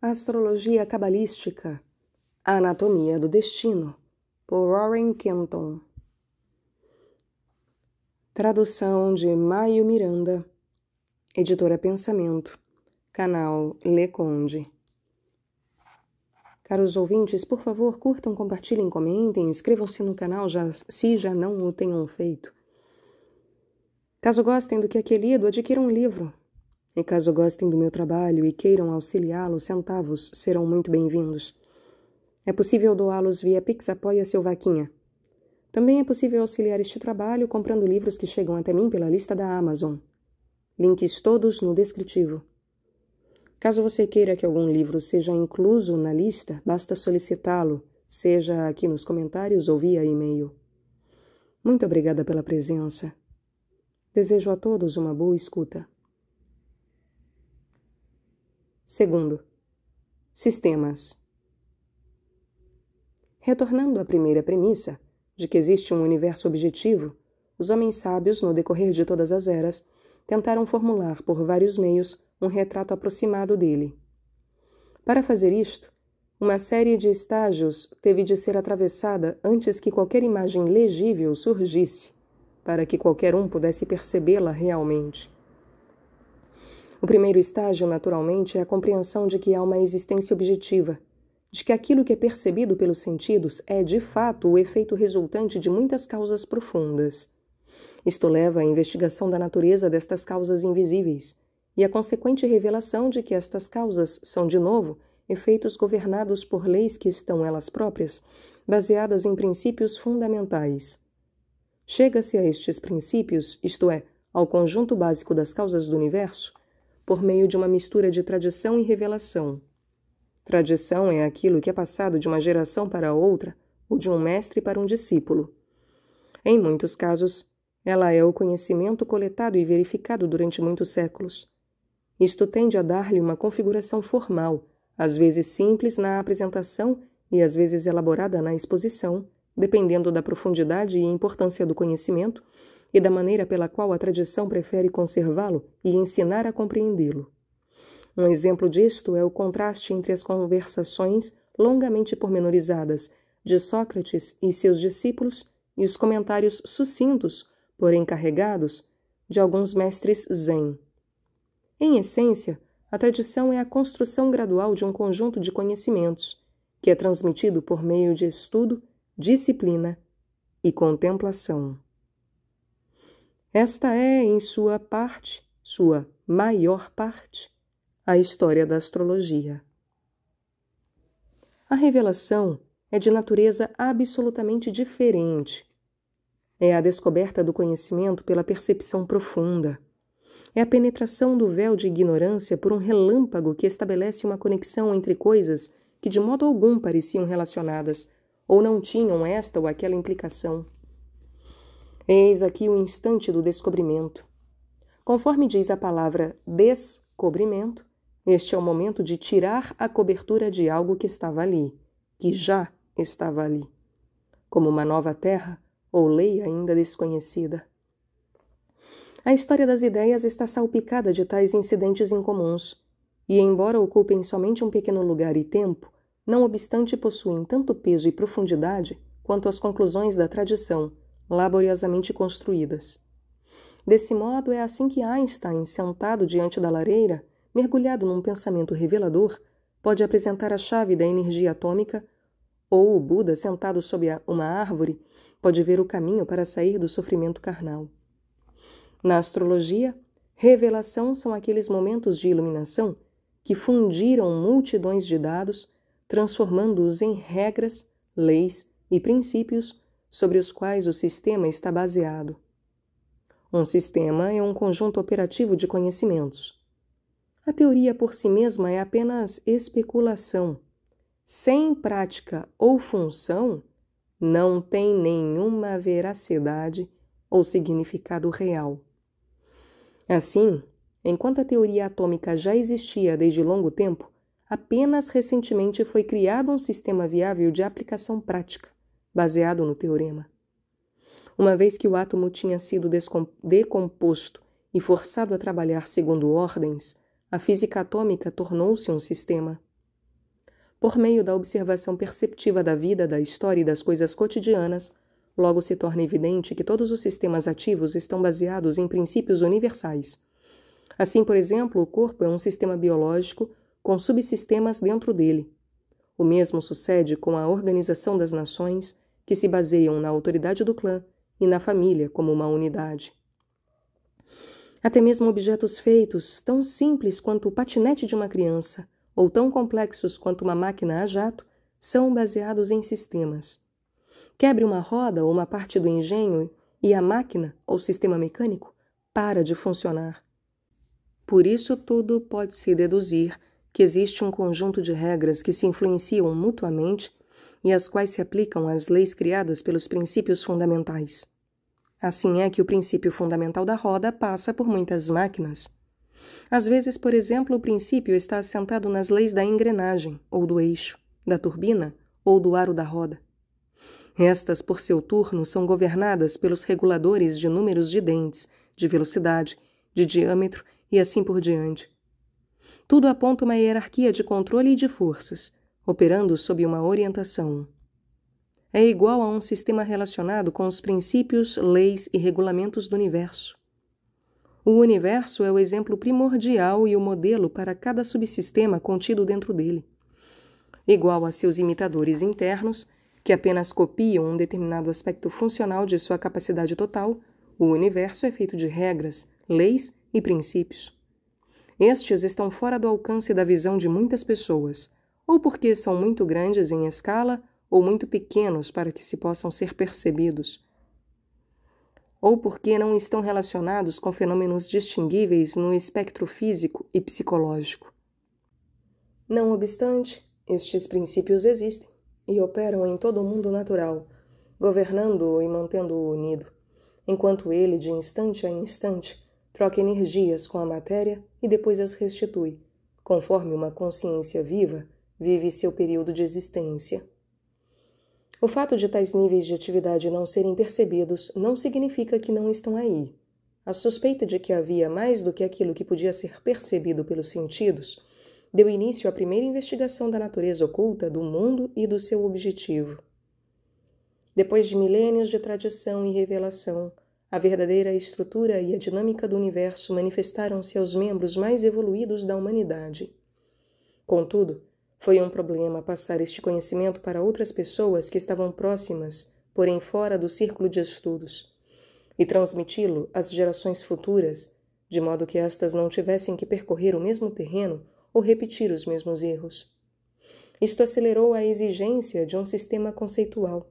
Astrologia Cabalística A Anatomia do Destino por Warren Kenton Tradução de Maio Miranda Editora Pensamento Canal Le Conde Caros ouvintes, por favor, curtam, compartilhem, comentem, inscrevam-se no canal já, se já não o tenham feito. Caso gostem do que é querido, adquiram um livro e caso gostem do meu trabalho e queiram auxiliá-lo, centavos serão muito bem-vindos. É possível doá-los via Pix Apoia Seu Vaquinha. Também é possível auxiliar este trabalho comprando livros que chegam até mim pela lista da Amazon. Links todos no descritivo. Caso você queira que algum livro seja incluso na lista, basta solicitá-lo, seja aqui nos comentários ou via e-mail. Muito obrigada pela presença. Desejo a todos uma boa escuta. Segundo, sistemas. Retornando à primeira premissa, de que existe um universo objetivo, os homens sábios, no decorrer de todas as eras, tentaram formular por vários meios um retrato aproximado dele. Para fazer isto, uma série de estágios teve de ser atravessada antes que qualquer imagem legível surgisse, para que qualquer um pudesse percebê-la realmente. O primeiro estágio, naturalmente, é a compreensão de que há uma existência objetiva, de que aquilo que é percebido pelos sentidos é, de fato, o efeito resultante de muitas causas profundas. Isto leva à investigação da natureza destas causas invisíveis e à consequente revelação de que estas causas são, de novo, efeitos governados por leis que estão elas próprias, baseadas em princípios fundamentais. Chega-se a estes princípios, isto é, ao conjunto básico das causas do universo, por meio de uma mistura de tradição e revelação. Tradição é aquilo que é passado de uma geração para outra ou de um mestre para um discípulo. Em muitos casos, ela é o conhecimento coletado e verificado durante muitos séculos. Isto tende a dar-lhe uma configuração formal, às vezes simples na apresentação e às vezes elaborada na exposição, dependendo da profundidade e importância do conhecimento e da maneira pela qual a tradição prefere conservá-lo e ensinar a compreendê-lo. Um exemplo disto é o contraste entre as conversações longamente pormenorizadas de Sócrates e seus discípulos e os comentários sucintos, porém carregados, de alguns mestres zen. Em essência, a tradição é a construção gradual de um conjunto de conhecimentos, que é transmitido por meio de estudo, disciplina e contemplação. Esta é, em sua parte, sua maior parte, a história da astrologia. A revelação é de natureza absolutamente diferente. É a descoberta do conhecimento pela percepção profunda. É a penetração do véu de ignorância por um relâmpago que estabelece uma conexão entre coisas que de modo algum pareciam relacionadas ou não tinham esta ou aquela implicação. Eis aqui o instante do descobrimento. Conforme diz a palavra descobrimento, este é o momento de tirar a cobertura de algo que estava ali, que já estava ali, como uma nova terra ou lei ainda desconhecida. A história das ideias está salpicada de tais incidentes incomuns, e, embora ocupem somente um pequeno lugar e tempo, não obstante possuem tanto peso e profundidade quanto as conclusões da tradição laboriosamente construídas. Desse modo, é assim que Einstein, sentado diante da lareira, mergulhado num pensamento revelador, pode apresentar a chave da energia atômica, ou o Buda, sentado sob uma árvore, pode ver o caminho para sair do sofrimento carnal. Na astrologia, revelação são aqueles momentos de iluminação que fundiram multidões de dados, transformando-os em regras, leis e princípios sobre os quais o sistema está baseado. Um sistema é um conjunto operativo de conhecimentos. A teoria por si mesma é apenas especulação. Sem prática ou função, não tem nenhuma veracidade ou significado real. Assim, enquanto a teoria atômica já existia desde longo tempo, apenas recentemente foi criado um sistema viável de aplicação prática baseado no teorema. Uma vez que o átomo tinha sido decomposto e forçado a trabalhar segundo ordens, a física atômica tornou-se um sistema. Por meio da observação perceptiva da vida, da história e das coisas cotidianas, logo se torna evidente que todos os sistemas ativos estão baseados em princípios universais. Assim, por exemplo, o corpo é um sistema biológico com subsistemas dentro dele. O mesmo sucede com a Organização das Nações, que se baseiam na autoridade do clã e na família como uma unidade. Até mesmo objetos feitos, tão simples quanto o patinete de uma criança, ou tão complexos quanto uma máquina a jato, são baseados em sistemas. Quebre uma roda ou uma parte do engenho e a máquina ou sistema mecânico para de funcionar. Por isso, tudo pode-se deduzir que existe um conjunto de regras que se influenciam mutuamente e às quais se aplicam as leis criadas pelos princípios fundamentais. Assim é que o princípio fundamental da roda passa por muitas máquinas. Às vezes, por exemplo, o princípio está assentado nas leis da engrenagem, ou do eixo, da turbina, ou do aro da roda. Estas, por seu turno, são governadas pelos reguladores de números de dentes, de velocidade, de diâmetro e assim por diante, tudo aponta uma hierarquia de controle e de forças, operando sob uma orientação. É igual a um sistema relacionado com os princípios, leis e regulamentos do universo. O universo é o exemplo primordial e o modelo para cada subsistema contido dentro dele. Igual a seus imitadores internos, que apenas copiam um determinado aspecto funcional de sua capacidade total, o universo é feito de regras, leis e princípios. Estes estão fora do alcance da visão de muitas pessoas, ou porque são muito grandes em escala ou muito pequenos para que se possam ser percebidos, ou porque não estão relacionados com fenômenos distinguíveis no espectro físico e psicológico. Não obstante, estes princípios existem e operam em todo o mundo natural, governando-o e mantendo-o unido, enquanto ele, de instante a instante, troca energias com a matéria e depois as restitui, conforme uma consciência viva vive seu período de existência. O fato de tais níveis de atividade não serem percebidos não significa que não estão aí. A suspeita de que havia mais do que aquilo que podia ser percebido pelos sentidos deu início à primeira investigação da natureza oculta do mundo e do seu objetivo. Depois de milênios de tradição e revelação, a verdadeira estrutura e a dinâmica do universo manifestaram-se aos membros mais evoluídos da humanidade. Contudo, foi um problema passar este conhecimento para outras pessoas que estavam próximas, porém fora do círculo de estudos, e transmiti-lo às gerações futuras, de modo que estas não tivessem que percorrer o mesmo terreno ou repetir os mesmos erros. Isto acelerou a exigência de um sistema conceitual.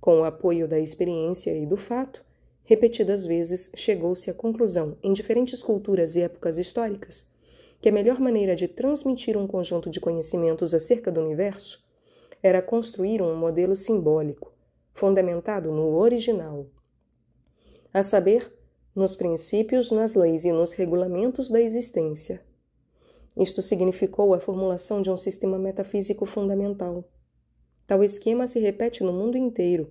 Com o apoio da experiência e do fato, repetidas vezes chegou-se à conclusão, em diferentes culturas e épocas históricas, que a melhor maneira de transmitir um conjunto de conhecimentos acerca do universo era construir um modelo simbólico, fundamentado no original, a saber, nos princípios, nas leis e nos regulamentos da existência. Isto significou a formulação de um sistema metafísico fundamental. Tal esquema se repete no mundo inteiro,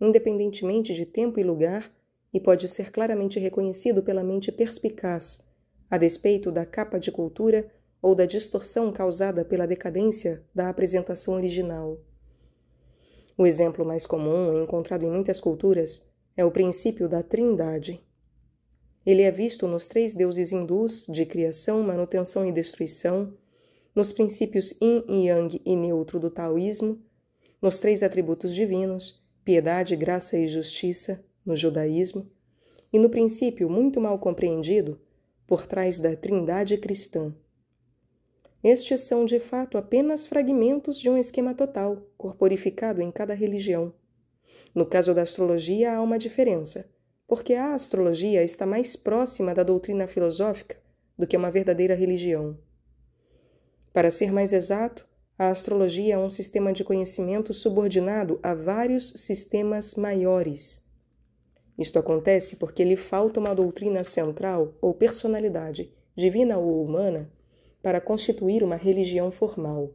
independentemente de tempo e lugar e pode ser claramente reconhecido pela mente perspicaz, a despeito da capa de cultura ou da distorção causada pela decadência da apresentação original. O exemplo mais comum, encontrado em muitas culturas, é o princípio da Trindade. Ele é visto nos três deuses hindus de criação, manutenção e destruição, nos princípios yin e yang e neutro do taoísmo, nos três atributos divinos, piedade, graça e justiça, no judaísmo, e no princípio muito mal compreendido, por trás da trindade cristã. Estes são de fato apenas fragmentos de um esquema total, corporificado em cada religião. No caso da astrologia, há uma diferença, porque a astrologia está mais próxima da doutrina filosófica do que uma verdadeira religião. Para ser mais exato, a astrologia é um sistema de conhecimento subordinado a vários sistemas maiores. Isto acontece porque lhe falta uma doutrina central ou personalidade, divina ou humana, para constituir uma religião formal.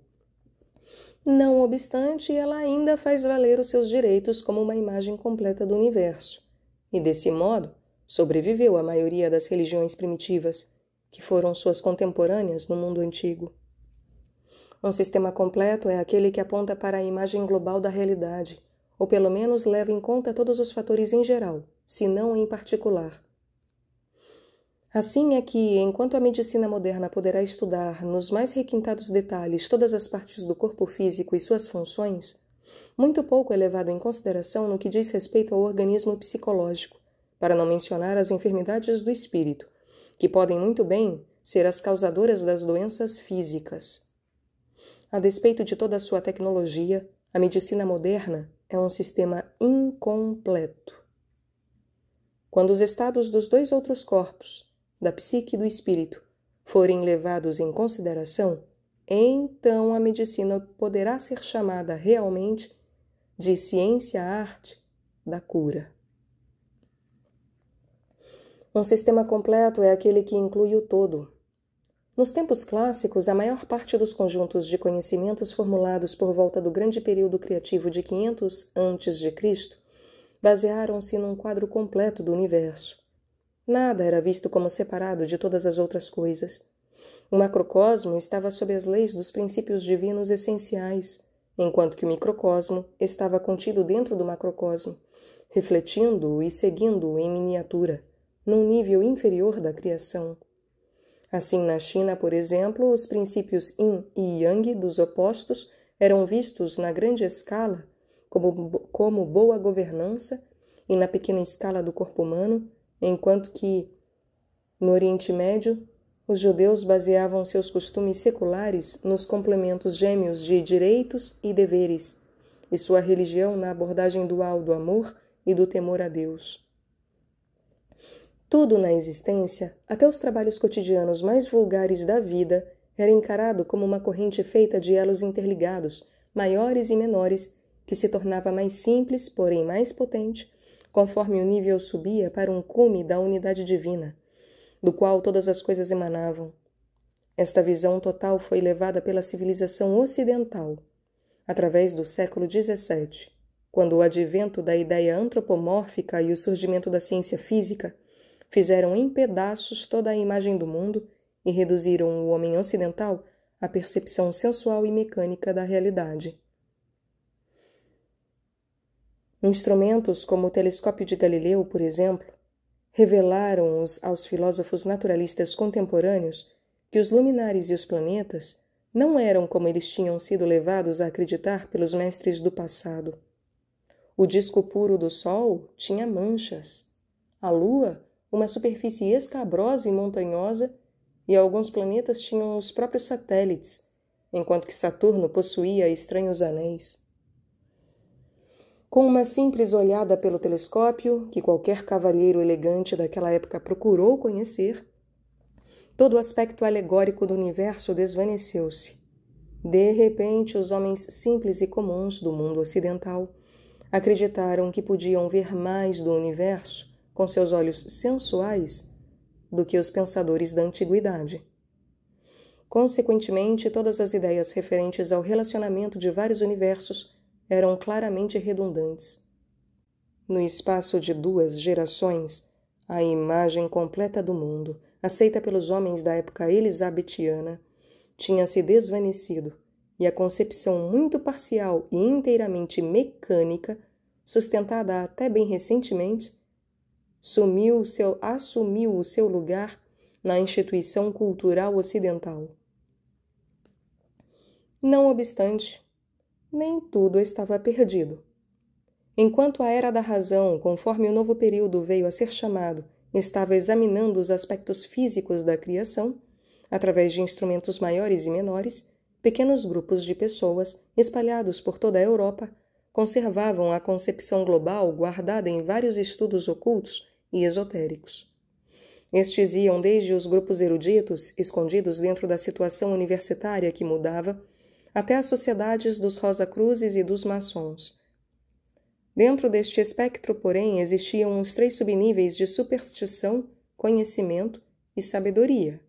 Não obstante, ela ainda faz valer os seus direitos como uma imagem completa do universo, e desse modo sobreviveu à maioria das religiões primitivas, que foram suas contemporâneas no mundo antigo. Um sistema completo é aquele que aponta para a imagem global da realidade ou pelo menos leva em conta todos os fatores em geral, se não em particular. Assim é que, enquanto a medicina moderna poderá estudar, nos mais requintados detalhes, todas as partes do corpo físico e suas funções, muito pouco é levado em consideração no que diz respeito ao organismo psicológico, para não mencionar as enfermidades do espírito, que podem muito bem ser as causadoras das doenças físicas. A despeito de toda a sua tecnologia, a medicina moderna, é um sistema incompleto. Quando os estados dos dois outros corpos, da psique e do espírito, forem levados em consideração, então a medicina poderá ser chamada realmente de ciência-arte da cura. Um sistema completo é aquele que inclui o todo nos tempos clássicos, a maior parte dos conjuntos de conhecimentos formulados por volta do grande período criativo de 500 antes de Cristo basearam-se num quadro completo do universo. Nada era visto como separado de todas as outras coisas. O macrocosmo estava sob as leis dos princípios divinos essenciais, enquanto que o microcosmo estava contido dentro do macrocosmo, refletindo-o e seguindo-o em miniatura, num nível inferior da criação. Assim, na China, por exemplo, os princípios yin e yang dos opostos eram vistos na grande escala como, como boa governança e na pequena escala do corpo humano, enquanto que, no Oriente Médio, os judeus baseavam seus costumes seculares nos complementos gêmeos de direitos e deveres, e sua religião na abordagem dual do amor e do temor a Deus. Tudo na existência, até os trabalhos cotidianos mais vulgares da vida, era encarado como uma corrente feita de elos interligados, maiores e menores, que se tornava mais simples, porém mais potente, conforme o nível subia para um cume da unidade divina, do qual todas as coisas emanavam. Esta visão total foi levada pela civilização ocidental, através do século XVII, quando o advento da ideia antropomórfica e o surgimento da ciência física fizeram em pedaços toda a imagem do mundo e reduziram o homem ocidental à percepção sensual e mecânica da realidade. Instrumentos como o telescópio de Galileu, por exemplo, revelaram-os aos filósofos naturalistas contemporâneos que os luminares e os planetas não eram como eles tinham sido levados a acreditar pelos mestres do passado. O disco puro do Sol tinha manchas. A Lua uma superfície escabrosa e montanhosa, e alguns planetas tinham os próprios satélites, enquanto que Saturno possuía estranhos anéis. Com uma simples olhada pelo telescópio, que qualquer cavalheiro elegante daquela época procurou conhecer, todo o aspecto alegórico do universo desvaneceu-se. De repente, os homens simples e comuns do mundo ocidental acreditaram que podiam ver mais do universo com seus olhos sensuais do que os pensadores da antiguidade. Consequentemente, todas as ideias referentes ao relacionamento de vários universos eram claramente redundantes. No espaço de duas gerações, a imagem completa do mundo, aceita pelos homens da época elisabetiana, tinha se desvanecido e a concepção muito parcial e inteiramente mecânica, sustentada até bem recentemente, sumiu seu, assumiu o seu lugar na instituição cultural ocidental. Não obstante, nem tudo estava perdido. Enquanto a era da razão, conforme o novo período veio a ser chamado, estava examinando os aspectos físicos da criação, através de instrumentos maiores e menores, pequenos grupos de pessoas espalhados por toda a Europa conservavam a concepção global guardada em vários estudos ocultos e esotéricos. Estes iam desde os grupos eruditos, escondidos dentro da situação universitária que mudava, até as sociedades dos Rosacruzes e dos maçons. Dentro deste espectro, porém, existiam os três subníveis de superstição, conhecimento e sabedoria.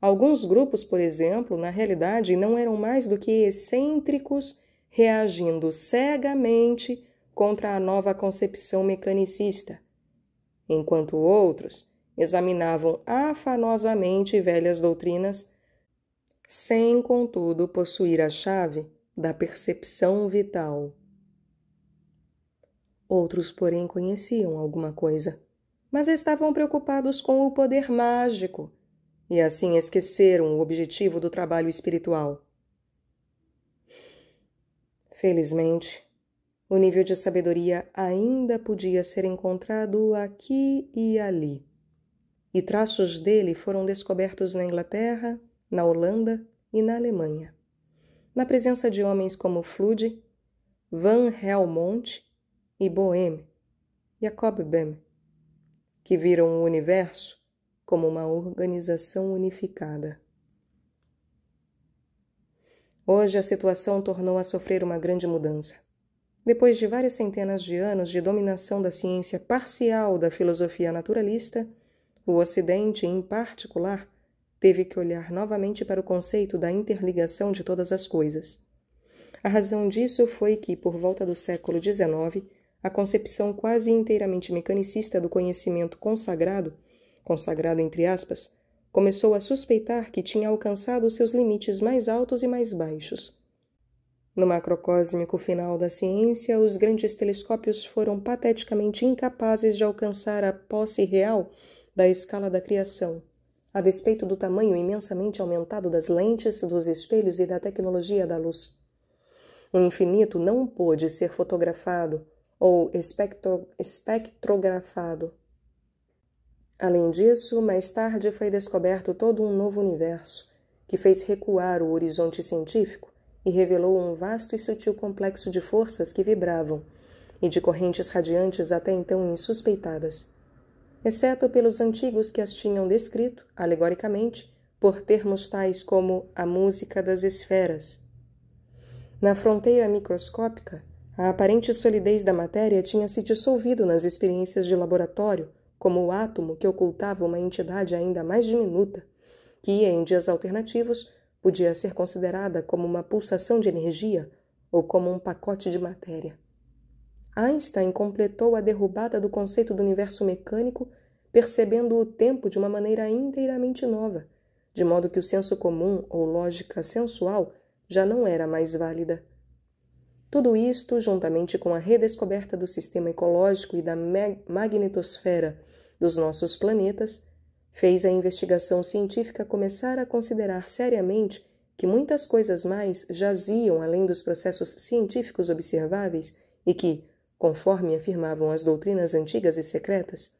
Alguns grupos, por exemplo, na realidade não eram mais do que excêntricos reagindo cegamente contra a nova concepção mecanicista enquanto outros examinavam afanosamente velhas doutrinas, sem, contudo, possuir a chave da percepção vital. Outros, porém, conheciam alguma coisa, mas estavam preocupados com o poder mágico e assim esqueceram o objetivo do trabalho espiritual. Felizmente, o nível de sabedoria ainda podia ser encontrado aqui e ali. E traços dele foram descobertos na Inglaterra, na Holanda e na Alemanha. Na presença de homens como Flood, Van Helmont e Bohème, Jacob Bem, que viram o universo como uma organização unificada. Hoje a situação tornou a sofrer uma grande mudança. Depois de várias centenas de anos de dominação da ciência parcial da filosofia naturalista, o Ocidente, em particular, teve que olhar novamente para o conceito da interligação de todas as coisas. A razão disso foi que, por volta do século XIX, a concepção quase inteiramente mecanicista do conhecimento consagrado, consagrado entre aspas, começou a suspeitar que tinha alcançado seus limites mais altos e mais baixos. No macrocósmico final da ciência, os grandes telescópios foram pateticamente incapazes de alcançar a posse real da escala da criação. A despeito do tamanho imensamente aumentado das lentes, dos espelhos e da tecnologia da luz, o infinito não pôde ser fotografado ou espectro, espectrografado. Além disso, mais tarde foi descoberto todo um novo universo, que fez recuar o horizonte científico e revelou um vasto e sutil complexo de forças que vibravam, e de correntes radiantes até então insuspeitadas, exceto pelos antigos que as tinham descrito, alegoricamente, por termos tais como a música das esferas. Na fronteira microscópica, a aparente solidez da matéria tinha se dissolvido nas experiências de laboratório, como o átomo que ocultava uma entidade ainda mais diminuta, que, em dias alternativos, podia ser considerada como uma pulsação de energia ou como um pacote de matéria. Einstein completou a derrubada do conceito do universo mecânico, percebendo o tempo de uma maneira inteiramente nova, de modo que o senso comum ou lógica sensual já não era mais válida. Tudo isto, juntamente com a redescoberta do sistema ecológico e da magnetosfera dos nossos planetas, Fez a investigação científica começar a considerar seriamente que muitas coisas mais jaziam além dos processos científicos observáveis e que, conforme afirmavam as doutrinas antigas e secretas,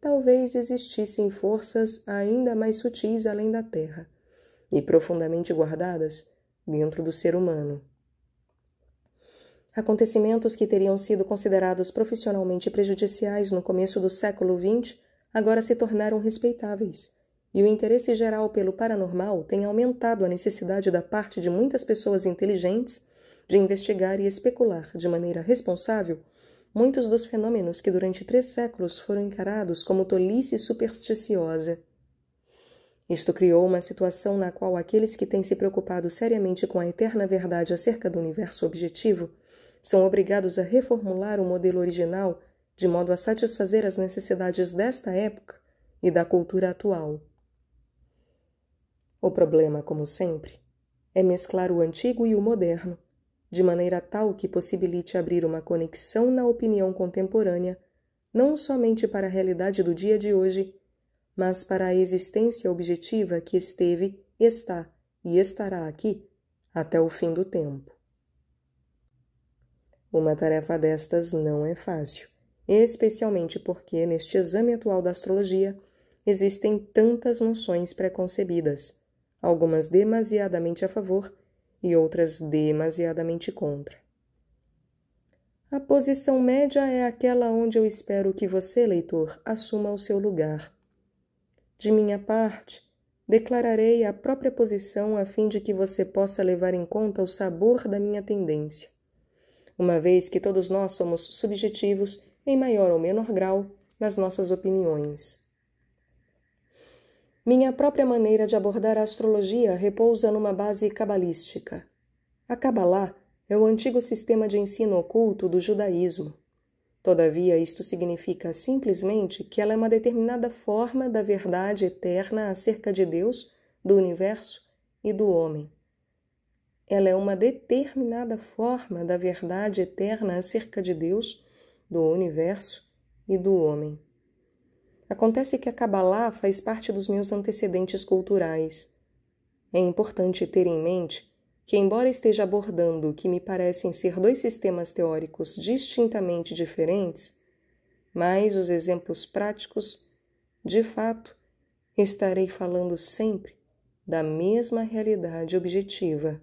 talvez existissem forças ainda mais sutis além da Terra e profundamente guardadas dentro do ser humano. Acontecimentos que teriam sido considerados profissionalmente prejudiciais no começo do século XX agora se tornaram respeitáveis, e o interesse geral pelo paranormal tem aumentado a necessidade da parte de muitas pessoas inteligentes de investigar e especular de maneira responsável muitos dos fenômenos que durante três séculos foram encarados como tolice supersticiosa. Isto criou uma situação na qual aqueles que têm se preocupado seriamente com a eterna verdade acerca do universo objetivo são obrigados a reformular o modelo original de modo a satisfazer as necessidades desta época e da cultura atual. O problema, como sempre, é mesclar o antigo e o moderno, de maneira tal que possibilite abrir uma conexão na opinião contemporânea, não somente para a realidade do dia de hoje, mas para a existência objetiva que esteve, está e estará aqui até o fim do tempo. Uma tarefa destas não é fácil especialmente porque, neste exame atual da astrologia, existem tantas noções preconcebidas, algumas demasiadamente a favor e outras demasiadamente contra. A posição média é aquela onde eu espero que você, leitor, assuma o seu lugar. De minha parte, declararei a própria posição a fim de que você possa levar em conta o sabor da minha tendência. Uma vez que todos nós somos subjetivos em maior ou menor grau, nas nossas opiniões. Minha própria maneira de abordar a astrologia repousa numa base cabalística. A Cabalá é o antigo sistema de ensino oculto do judaísmo. Todavia, isto significa simplesmente que ela é uma determinada forma da verdade eterna acerca de Deus, do universo e do homem. Ela é uma determinada forma da verdade eterna acerca de Deus, do universo e do homem. Acontece que a Kabbalah faz parte dos meus antecedentes culturais. É importante ter em mente que, embora esteja abordando o que me parecem ser dois sistemas teóricos distintamente diferentes, mas os exemplos práticos, de fato, estarei falando sempre da mesma realidade objetiva.